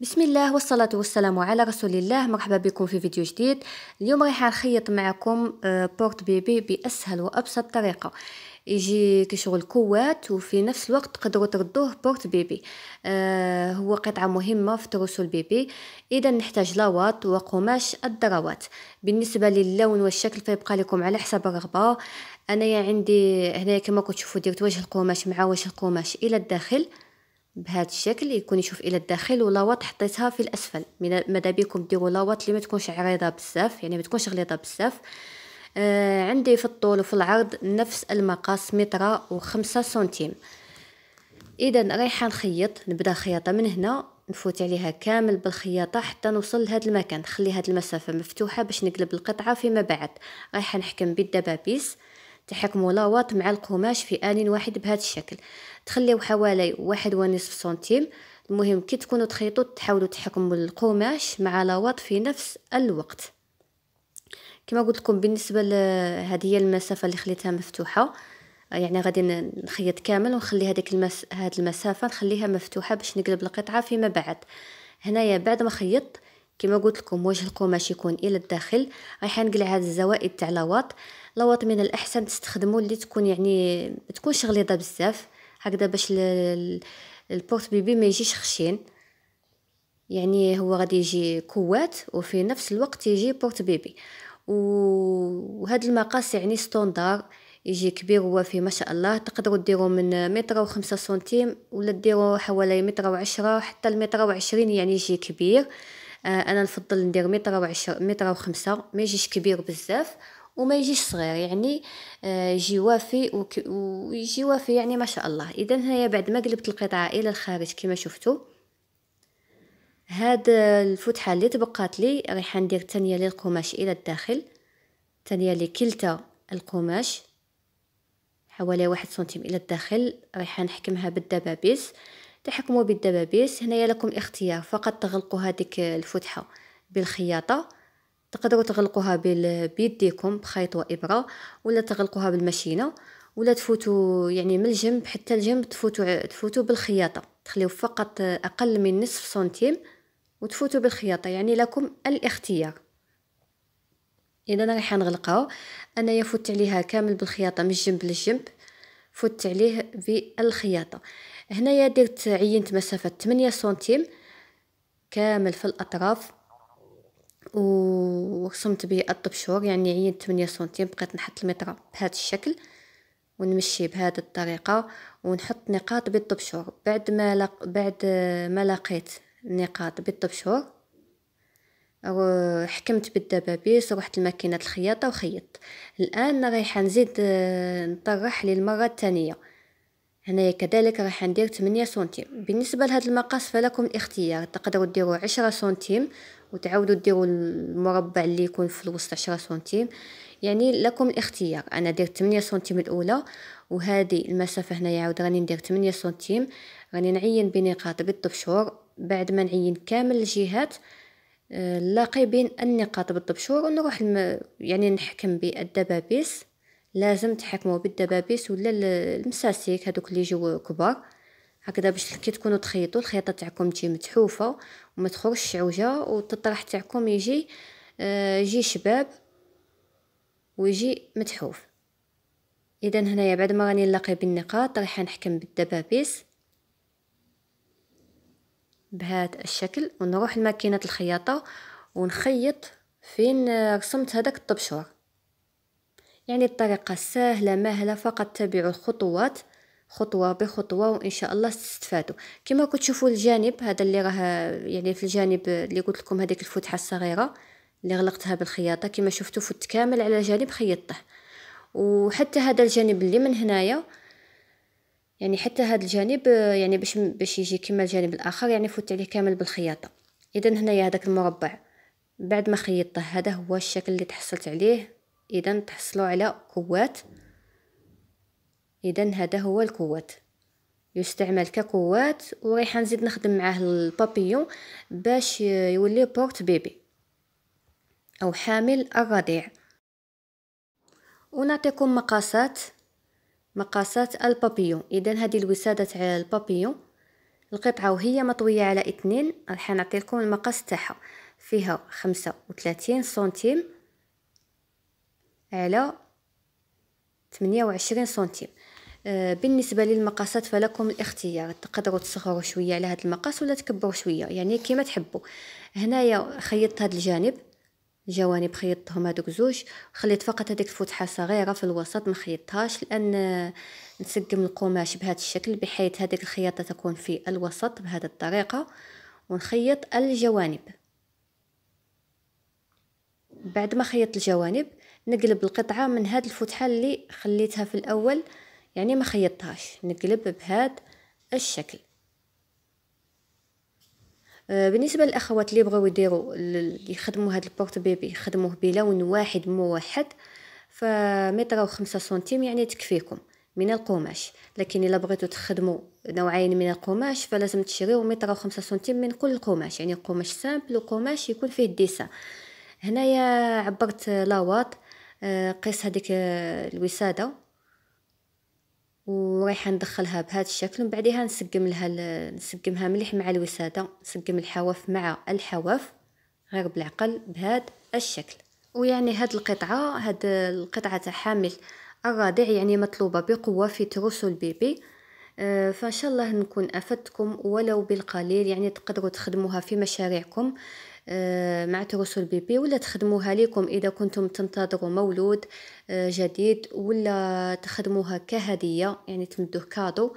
بسم الله والصلاة والسلام على رسول الله مرحبا بكم في فيديو جديد اليوم رايح نخيط معكم آه، بورت بيبي بأسهل وأبسط طريقة يجي كشغل كوات وفي نفس الوقت تقدروا تردوه بورت بيبي آه هو قطعة مهمة في تروس البيبي إذا نحتاج لواط وقماش الدروات بالنسبة للون والشكل فيبقى لكم على حسب الرغبة أنا عندي هنا كما كتشوفوا درت وجه القماش مع وجه القماش إلى الداخل بهذا الشكل يكون يشوف الى الداخل ولاوات حطيتها في الاسفل ماذا بكم ديروا لاوات اللي ما تكونش عريضه بزاف يعني ما تكونش غليظه بزاف آه عندي في الطول وفي العرض نفس المقاس متر و5 سنتيم اذا رايحه نخيط نبدا خياطه من هنا نفوت عليها كامل بالخياطه حتى نوصل لهذا المكان نخلي هذه المسافه مفتوحه باش نقلب القطعه فيما بعد رايحه نحكم بالدبابيس تحكموا لواط مع القماش في آن واحد بهذا الشكل تخليو حوالي واحد ونصف سنتيم المهم كي تكونوا تخيطوا تحاولوا تحكموا القماش مع لواط في نفس الوقت كما قلت لكم بالنسبه لهذه هي المسافه اللي خليتها مفتوحه يعني غادي نخيط كامل ونخلي هذيك المس... هاد المسافه نخليها مفتوحه باش نقلب القطعه فيما بعد هنايا بعد ما خيطت كما قلت لكم وجه القماش يكون الى الداخل رايحه نقلع هاد الزوائد تاع لواط لوط من الاحسن تستخدمو اللي تكون يعني تكون شغليضه غليظه بزاف هكذا باش البورت بيبي ما يجيش خشين يعني هو غادي يجي كوات وفي نفس الوقت يجي بورت بيبي وهذا المقاس يعني ستوندار يجي كبير ووافي ما شاء الله تقدروا ديروا من متر وخمسة سنتيم ولا ديروا حوالي متر وعشرة حتى المتر وعشرين يعني يجي كبير آه انا نفضل ندير متر وعشر متر وخمسة ما يجيش كبير بزاف وما يجيش صغير يعني آه، يجي وافي ويجي وافي يعني ما شاء الله اذا هنايا بعد ما قلبت القطعه الى الخارج كما شفتوا هاد الفتحه اللي تبقات لي راح ندير تانية للقماش الى الداخل تانية لكلتا القماش حوالي واحد سنتيم الى الداخل راح نحكمها بالدبابيس تحكموا بالدبابيس هنايا لكم اختيار فقط تغلقوا هذيك الفتحه بالخياطه تقدروا تغلقوها بيديكم بخيط وابره ولا تغلقوها بالماشينه ولا تفوتوا يعني من الجنب حتى الجنب تفوتوا تفوتوا بالخياطه تخليو فقط اقل من نصف سنتيم وتفوتوا بالخياطه يعني لكم الاختيار اذا انا راح نغلقها انايا فوت عليها كامل بالخياطه من الجنب للجنب فوت عليه بالخياطه هنايا درت عينت مسافه 8 سنتيم كامل في الاطراف ورسمت به الطبشور يعني عينت 8 سنتيم بقيت نحط المطرة بهذا الشكل ونمشي بهذه الطريقة ونحط نقاط بالطبشور بعد ما لق... بعد ما لقيت النقاط بالطبشور حكمت بالدبابيس ورحت لماكينة الخياطة وخيطت الآن رايحة نزيد نطرح للمرة الثانية هنايا كذلك راح ندير 8 سنتيم بالنسبه لهاد المقاس فلكم الاختيار تقدروا ديروا 10 سنتيم وتعاودوا ديروا المربع اللي يكون في الوسط عشرة سنتيم يعني لكم الاختيار انا درت 8 سنتيم الاولى وهذه المسافه هنايا عاود راني ندير 8 سنتيم راني نعين بنقاط بالطبشور بعد ما نعين كامل الجهات نلاقي آه، بين النقاط بالطبشور ونروح الم... يعني نحكم بالدبابيس لازم تحكموا بالدبابيس ولا المساسيك هذوك اللي يجيو كبار هكذا باش كي تكونوا تخيطوا الخياطه تاعكم تجي متحوفه وما تخرجش شعوجه والتطرح تاعكم يجي آه، يجي شباب ويجي متحوف اذا هنايا بعد ما راني نلاقي بالنقاط راح نحكم بالدبابيس بهذا الشكل ونروح لماكينه الخياطه ونخيط فين آه، رسمت هذاك الطبشور يعني الطريقه سهله مهله فقط تبعوا الخطوات خطوة بخطوة وإن شاء الله تستفادوا كما كتشوفوا الجانب هذا اللي راه يعني في الجانب اللي قلت لكم هذيك الفتحة الصغيرة اللي غلقتها بالخياطة كما شفتوا فت كامل على جانب خيطته وحتى هذا الجانب اللي من هنايا يعني حتى هذا الجانب يعني باش باش يجي كما الجانب الاخر يعني فوت عليه كامل بالخياطه اذا هنايا هذاك المربع بعد ما خيطته هذا هو الشكل اللي تحصلت عليه اذا تحصلوا على كوات إذا هذا هو الكوات يستعمل ككوات وريح نزيد نخدم معاه البابيون باش يولي بورت بيبي أو حامل الرضيع ونعطيكم مقاسات مقاسات البابيون إذا هذه الوسادة تاع البابيون القطعة وهي مطوية على اثنين راح نعطي لكم المقاس تاعها فيها خمسة وثلاثين سنتيم على ثمانية وعشرين سنتيم آه، بالنسبه للمقاسات فلكم الاختيار تقدروا تصغروا شويه على هذا المقاس ولا تكبروا شويه يعني كما تحبوا هنايا خيطت هذا الجانب الجوانب خيطتهم هذوك زوج خليت فقط هذيك الفتحه صغيره في الوسط ما خيطتهاش لان نسقم القماش بهذا الشكل بحيث هذيك الخياطه تكون في الوسط بهذه الطريقه ونخيط الجوانب بعد ما خيطت الجوانب نقلب القطعه من هذه الفتحه اللي خليتها في الاول يعني ما خيطهاش نقلب بهذا الشكل آه، بالنسبه للاخوات اللي بغاو يديروا يخدموا هذا البورت بيبي يخدموه بلون واحد موحد فمتر او خمسة سنتيم يعني تكفيكم من القماش لكن الا بغيتو تخدموا نوعين من القماش فلازم تشريو متر و خمسة سنتيم من كل قماش يعني قماش سامبل وقماش يكون فيه الديسا هنايا عبرت لاواط آه، قيس هذيك آه، الوساده ورايحة ندخلها بهذا الشكل ومن بعدها نسقم لها نسقمها مليح مع الوسادة نسقم الحواف مع الحواف غير بالعقل بهذا الشكل ويعني هاد القطعة هاد القطعة تاع حامل الرضيع يعني مطلوبة بقوة في تروس البيبي آه، فان شاء الله نكون افدتكم ولو بالقليل يعني تقدروا تخدموها في مشاريعكم آه، مع ترسل بيبي ولا تخدموها ليكم اذا كنتم تنتظروا مولود آه، جديد ولا تخدموها كهديه يعني تمدوه كادو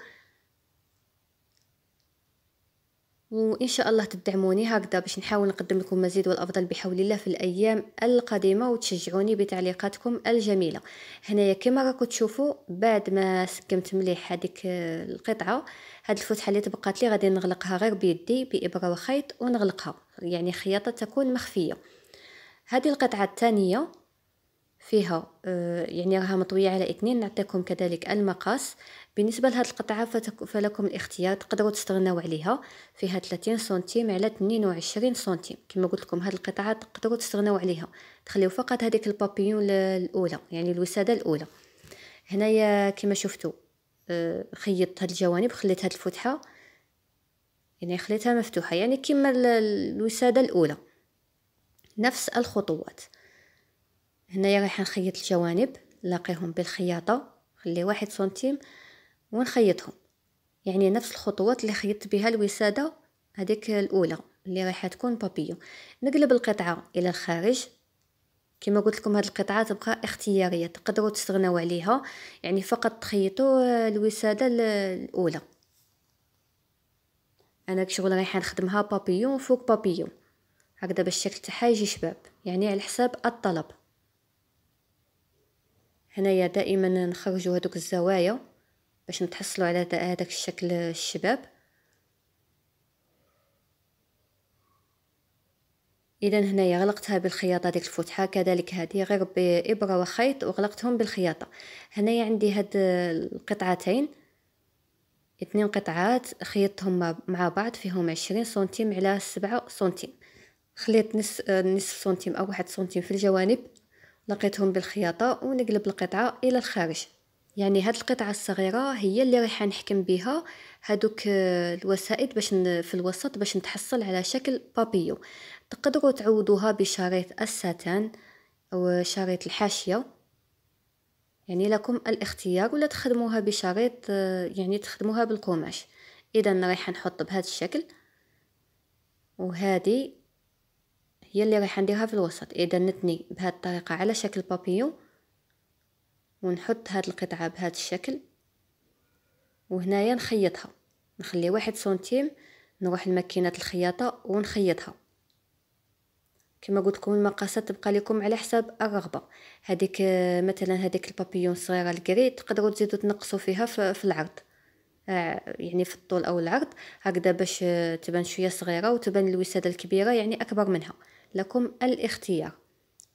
وإن شاء الله تدعموني هكذا باش نحاول نقدم لكم مزيد والأفضل بحول الله في الأيام القادمة وتشجعوني بتعليقاتكم الجميلة هنايا كما راكم تشوفوا بعد ما سكمت مليح هذيك آه، القطعة هاد الفتحة اللي تبقات لي غادي نغلقها غير بيدي بإبرة وخيط ونغلقها يعني خياطة تكون مخفية هذه القطعة الثانية فيها آه، يعني راها مطوية على اثنين نعطيكم كذلك المقاس بالنسبة لهاد القطعة فلكم الاختيار تقدروا تستغناو عليها فيها 30 سنتيم على 22 سنتيم كما قلت لكم هاد القطعة تقدروا تستغناو عليها تخليو فقط هذيك البابيون الاولى يعني الوسادة الاولى هنايا كما شفتوا آه، خيطت هاد الجوانب خليت هاد الفتحة يعني خليتها مفتوحة يعني كما الوسادة الاولى نفس الخطوات هنايا رايح نخيط الجوانب نلاقيهم بالخياطه نخلي واحد سنتيم ونخيطهم يعني نفس الخطوات اللي خيطت بها الوساده هذيك الاولى اللي رايحه تكون بابيون نقلب القطعه الى الخارج كما قلت لكم هذه القطعه تبقى اختياريه تقدروا تستغناو عليها يعني فقط تخيطوا الوساده الاولى انا شغل رايحه نخدمها بابيون فوق بابيون هكذا باش الشكل تاعها يجي شباب يعني على حساب الطلب هنايا دائما نخرجوا هذوك الزوايا باش نتحصلوا على هذاك الشكل الشباب اذا هنايا غلقتها بالخياطه ديك الفتحه كذلك هذه غير بابره وخيط وغلقتهم بالخياطه هنايا عندي هاد القطعتين اثنين قطعات خيطتهم مع بعض فيهم عشرين سنتيم على سبعة سنتيم خليت نصف سنتيم او واحد سنتيم في الجوانب لقيتهم بالخياطة ونقلب القطعة إلى الخارج يعني هاد القطعة الصغيرة هي اللي رايحة نحكم بها هادوك آه، الوسائد باش في الوسط باش نتحصل على شكل بابيو تقدروا تعوضوها بشريط الساتان أو شريط الحاشية يعني لكم الاختيار ولا تخدموها بشريط آه، يعني تخدموها بالقماش اذا رايحه نحط بهذا الشكل وهذه هي اللي راح نديرها في الوسط اذا نتني بهاد الطريقه على شكل بابيون ونحط هاد القطعه بهاد الشكل وهنايا نخيطها نخلي واحد سنتيم نروح لماكينه الخياطه ونخيطها كما قلت لكم المقاسات تبقى لكم على حساب الرغبه هذيك مثلا هذيك البابيون الصغيره الكري تقدروا تزيدوا تنقصوا فيها في العرض آه، يعني في الطول او العرض هكذا باش تبان شويه صغيره وتبان الوساده الكبيره يعني اكبر منها لكم الاختيار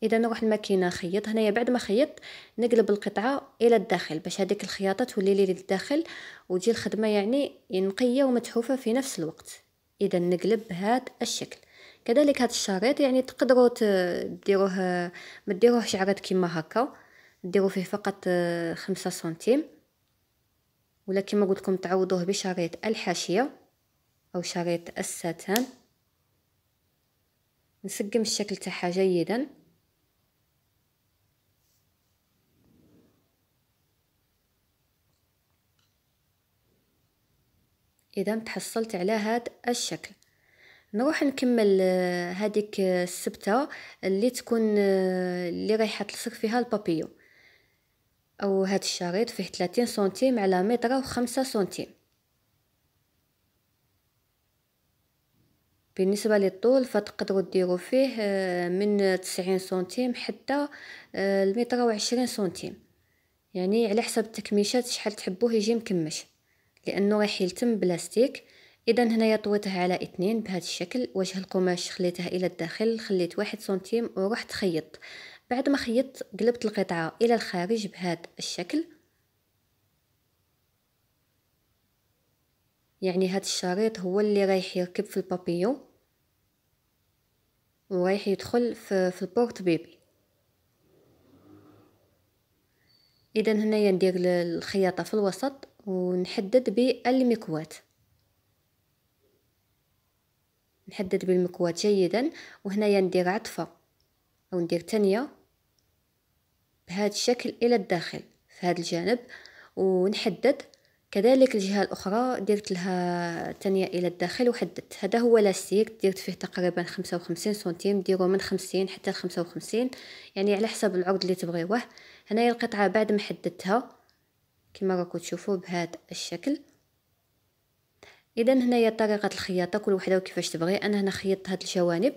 اذا نروح الماكينه نخيط هنايا بعد ما خيط نقلب القطعه الى الداخل باش هذيك الخياطه تولي لي للداخل وتجي الخدمه يعني نقيه ومتحوفه في نفس الوقت اذا نقلب بهذا الشكل كذلك هذا الشريط يعني تقدروا ديروه ما ديروهش عرض كيما هكا ديروا فيه فقط آه، خمسة سنتيم ولا ما قلت لكم تعوضوه بشريط الحاشيه او شريط الساتان نسقم الشكل تاعها جيدا اذا تحصلت على هذا الشكل نروح نكمل هذيك آه، آه، السبته اللي تكون آه، اللي رايحه تلصق فيها البابيو او هذا الشريط فيه 30 سنتيم على متر و 5 سنتيم بالنسبه للطول فتقدروا ديروا فيه آه، من 90 سنتيم حتى آه، المتر وعشرين سنتيم يعني على حسب التكميشات شحال تحبوه يجي مكمش لانه راح يلتم بلاستيك اذا هنايا طويته على اثنين بهذا الشكل وجه القماش خليته الى الداخل خليت واحد سنتيم ورحت خيط بعد ما خيطت قلبت القطعه الى الخارج بهذا الشكل يعني هذا الشريط هو اللي رايح يركب في البابيون ورايح يدخل في, في البورت بيبي اذا هنايا ندير الخياطه في الوسط ونحدد بالمكوات نحدد بالمكوات جيدا وهنايا ندير عطفه او ندير ثانيه بهذا الشكل الى الداخل في هذا الجانب ونحدد كذلك الجهة الأخرى درت لها ثانيه إلى الداخل وحددت هذا هو لاستيك درت فيه تقريبا خمسة وخمسين سنتيم ديرو من خمسين حتى لخمسة وخمسين يعني على حسب العرض اللي تبغيوه هنايا القطعة بعد ما حددتها كما راكم تشوفوا بهذا الشكل اذا هنايا طريقه الخياطه كل وحده وكيفاش تبغي انا هنا خيطت هاد الجوانب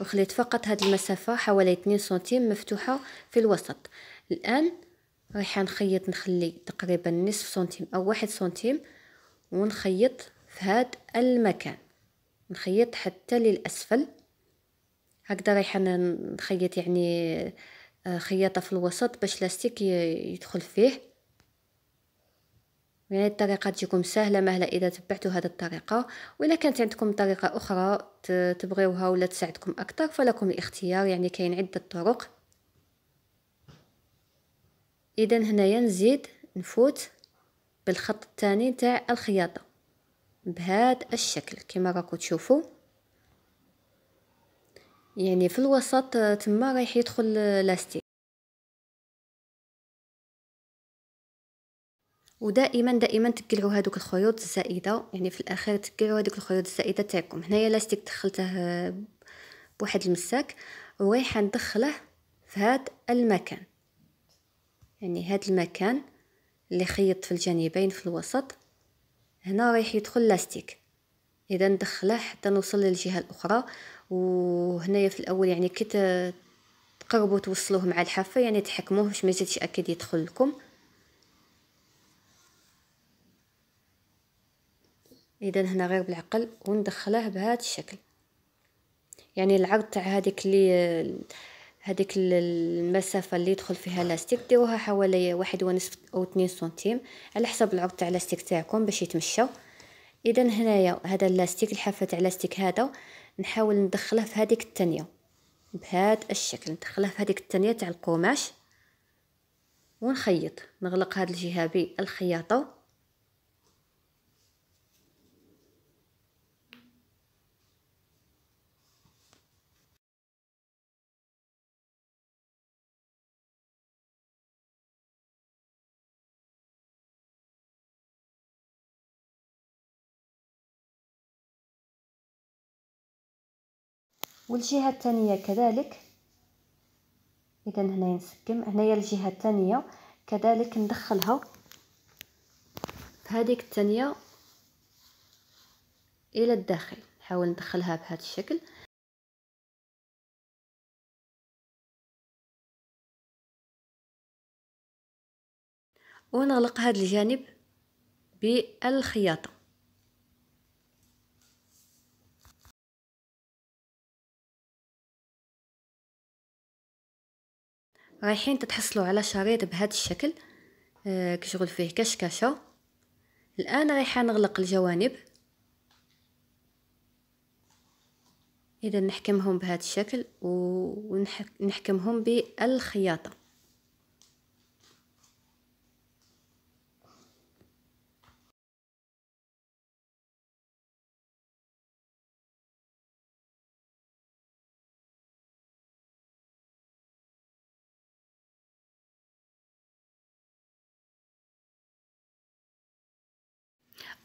وخليت فقط هاد المسافه حوالي 2 سنتيم مفتوحه في الوسط الان رايحه نخيط نخلي تقريبا نصف سنتيم او واحد سنتيم ونخيط في هاد المكان نخيط حتى للاسفل هكذا رايحه نخيط يعني آه، خياطه في الوسط باش لاستيك يدخل فيه يعني الطريقه تجيكم سهله مهله اذا تبعتوا هذه الطريقه واذا كانت عندكم طريقه اخرى تبغيوها ولا تساعدكم اكثر فلكم الاختيار يعني كاين عده طرق اذا هنايا نزيد نفوت بالخط الثاني تاع الخياطه بهذا الشكل كما راكم تشوفوا يعني في الوسط آه، تما رايح يدخل آه، لاستيك ودائما دائما تكلعوا هذوك الخيوط الزائده يعني في الاخير تكلعوا هذوك الخيوط الزائده تاعكم هنايا لاستيك دخلته آه، بواحد المساك ورايح ندخله في هذا المكان يعني هاد المكان اللي خيط في الجانبين في الوسط هنا رايح يدخل لاستيك اذا ندخله حتى نوصل للجهه الاخرى وهنايا في الاول يعني كي تقربوا توصلوه مع الحافه يعني تحكموه باش ما يزيدش اكيد يدخل لكم اذا هنا غير بالعقل وندخله بهذا الشكل يعني العرض تاع هذيك اللي هذيك المسافة اللي يدخل فيها لاستيك ديروها حوالي واحد ونصف أو اثنين سنتيم على حسب العرض تاع لاستيك تاعكم باش يتمشاو إذا هنايا هذا اللاستيك الحافة تاع لاستيك هذا نحاول ندخله في هذيك التانية بهاد الشكل ندخله في هذيك التانية تاع القماش ونخيط نغلق هاد الجهة بالخياطة والجهه الثانيه كذلك اذا هنا نسكم هنايا الجهه الثانيه كذلك ندخلها في هذيك الثانيه الى الداخل نحاول ندخلها بهذا الشكل ونغلق هذا الجانب بالخياطه رايحين تتحصلوا على شريط بهذا الشكل آه، كشغل فيه كشكشة الآن رايحة نغلق الجوانب إذا نحكمهم بهذا الشكل ونحكمهم بالخياطة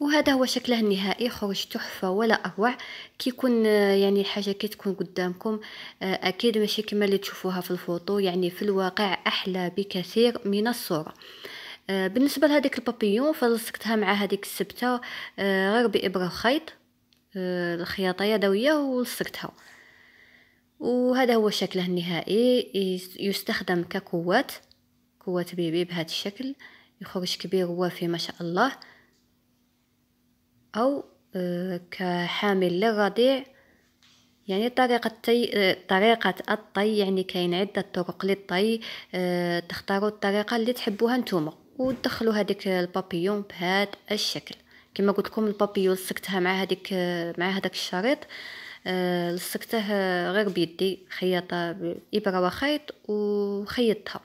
وهذا هو شكلها النهائي خرج تحفه ولا اروع كيكون آه، يعني الحاجه كتكون قدامكم آه، اكيد ماشي كما اللي تشوفوها في الفوطو يعني في الواقع احلى بكثير من الصوره آه، بالنسبه لهذيك البابيون فلصقتها مع هذيك السبته غير بابره خيط الخياطه يدويه ولصقتها وهذا هو شكله النهائي يستخدم كقوات قوات بيبي بهذا الشكل يخرج كبير ووافي ما شاء الله أو آه، كحامل للرضيع يعني طريقة الطي... آه، طريقة الطي يعني كاين عدة طرق للطي آه، تختاروا الطريقة اللي تحبوها نتوما وتدخلوا هذيك البابيون بهذا الشكل كما قلت لكم البابيون لصقتها مع هذيك مع هذاك الشريط لصقته غير بيدي خياطه بابره وخيط وخيطتها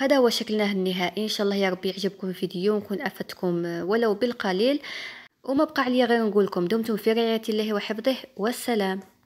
هذا هو شكلنا النهائي ان شاء الله يا ربي يعجبكم الفيديو ونكون افدتكم آه، ولو بالقليل وما بقى عليا غير نقول لكم دمتم في رعايه الله وحفظه والسلام